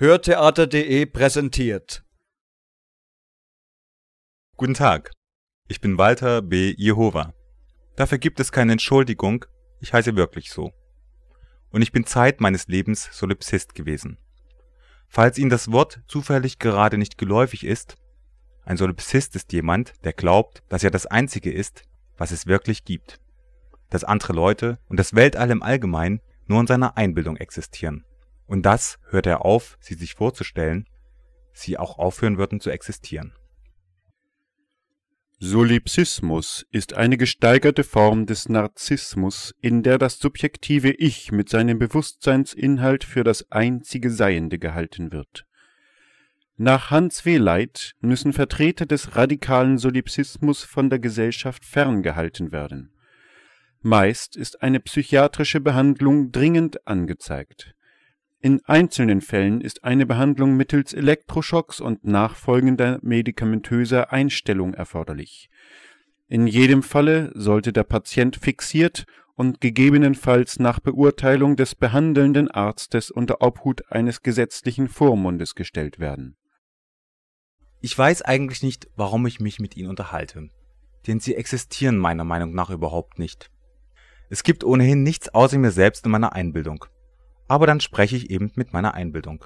Hörtheater.de präsentiert. Guten Tag, ich bin Walter B. Jehova. Dafür gibt es keine Entschuldigung, ich heiße wirklich so. Und ich bin Zeit meines Lebens Solipsist gewesen. Falls Ihnen das Wort zufällig gerade nicht geläufig ist, ein Solipsist ist jemand, der glaubt, dass er das Einzige ist, was es wirklich gibt. Dass andere Leute und das Weltall im Allgemeinen nur in seiner Einbildung existieren und dass, hört er auf, sie sich vorzustellen, sie auch aufhören würden zu existieren. Solipsismus ist eine gesteigerte Form des Narzissmus, in der das subjektive Ich mit seinem Bewusstseinsinhalt für das einzige Seiende gehalten wird. Nach Hans W. Leit müssen Vertreter des radikalen Solipsismus von der Gesellschaft ferngehalten werden. Meist ist eine psychiatrische Behandlung dringend angezeigt. In einzelnen Fällen ist eine Behandlung mittels Elektroschocks und nachfolgender medikamentöser Einstellung erforderlich. In jedem Falle sollte der Patient fixiert und gegebenenfalls nach Beurteilung des behandelnden Arztes unter Obhut eines gesetzlichen Vormundes gestellt werden. Ich weiß eigentlich nicht, warum ich mich mit ihnen unterhalte, denn sie existieren meiner Meinung nach überhaupt nicht. Es gibt ohnehin nichts außer mir selbst in meiner Einbildung aber dann spreche ich eben mit meiner Einbildung.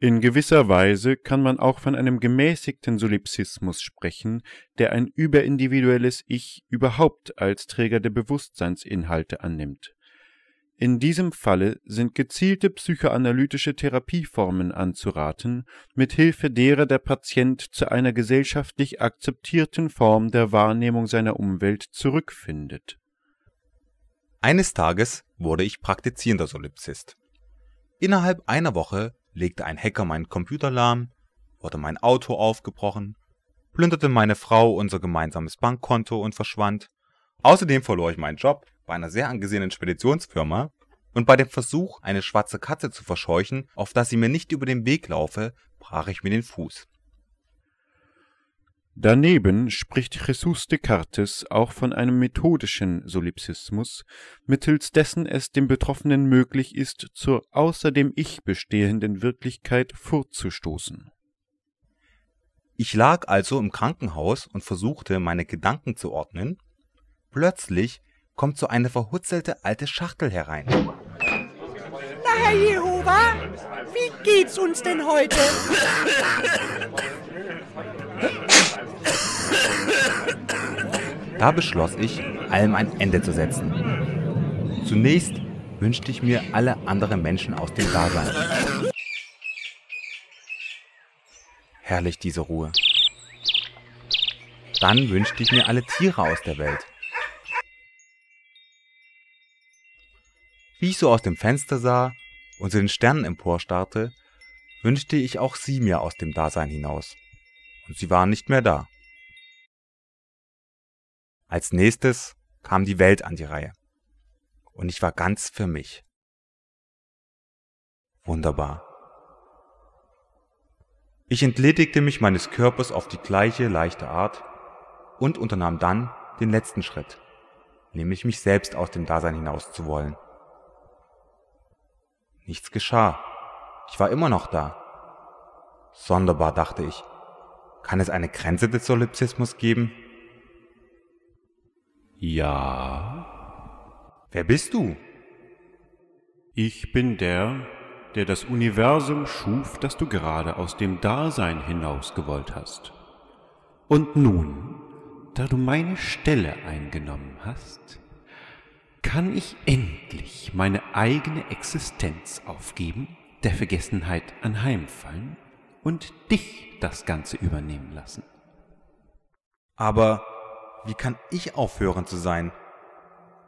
In gewisser Weise kann man auch von einem gemäßigten Solipsismus sprechen, der ein überindividuelles Ich überhaupt als Träger der Bewusstseinsinhalte annimmt. In diesem Falle sind gezielte psychoanalytische Therapieformen anzuraten, mit Hilfe derer der Patient zu einer gesellschaftlich akzeptierten Form der Wahrnehmung seiner Umwelt zurückfindet eines Tages wurde ich praktizierender Solipsist. Innerhalb einer Woche legte ein Hacker meinen Computer lahm, wurde mein Auto aufgebrochen, plünderte meine Frau unser gemeinsames Bankkonto und verschwand. Außerdem verlor ich meinen Job bei einer sehr angesehenen Speditionsfirma und bei dem Versuch, eine schwarze Katze zu verscheuchen, auf dass sie mir nicht über den Weg laufe, brach ich mir den Fuß Daneben spricht Jesus Descartes auch von einem methodischen Solipsismus, mittels dessen es dem Betroffenen möglich ist, zur außer dem Ich bestehenden Wirklichkeit vorzustoßen. Ich lag also im Krankenhaus und versuchte, meine Gedanken zu ordnen. Plötzlich kommt so eine verhutzelte alte Schachtel herein. Na, Herr Jehova, wie geht's uns denn heute? Da beschloss ich, allem ein Ende zu setzen. Zunächst wünschte ich mir alle anderen Menschen aus dem Dasein. Herrlich diese Ruhe. Dann wünschte ich mir alle Tiere aus der Welt. Wie ich so aus dem Fenster sah und zu den Sternen emporstarrte, wünschte ich auch sie mir aus dem Dasein hinaus. Und sie waren nicht mehr da. Als nächstes kam die Welt an die Reihe. Und ich war ganz für mich. Wunderbar. Ich entledigte mich meines Körpers auf die gleiche leichte Art und unternahm dann den letzten Schritt, nämlich mich selbst aus dem Dasein hinaus zu wollen. Nichts geschah. Ich war immer noch da. Sonderbar, dachte ich. Kann es eine Grenze des Solipsismus geben? Ja. Wer bist du? Ich bin der, der das Universum schuf, das du gerade aus dem Dasein hinausgewollt hast. Und nun, da du meine Stelle eingenommen hast, kann ich endlich meine eigene Existenz aufgeben, der Vergessenheit anheimfallen und dich das Ganze übernehmen lassen. Aber wie kann ich aufhören zu sein?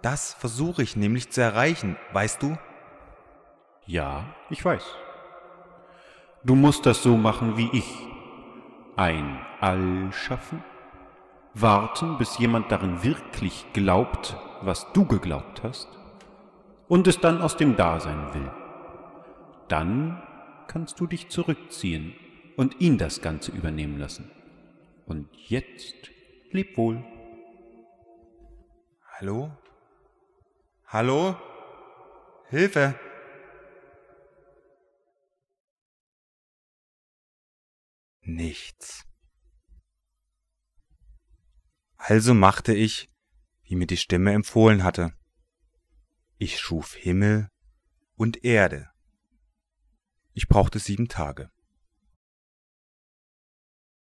Das versuche ich nämlich zu erreichen, weißt du? Ja, ich weiß. Du musst das so machen wie ich. Ein All schaffen, warten, bis jemand darin wirklich glaubt, was du geglaubt hast, und es dann aus dem Dasein will. Dann kannst du dich zurückziehen und ihn das Ganze übernehmen lassen. Und jetzt leb wohl. Hallo? Hallo? Hilfe! Nichts. Also machte ich, wie mir die Stimme empfohlen hatte. Ich schuf Himmel und Erde. Ich brauchte sieben Tage.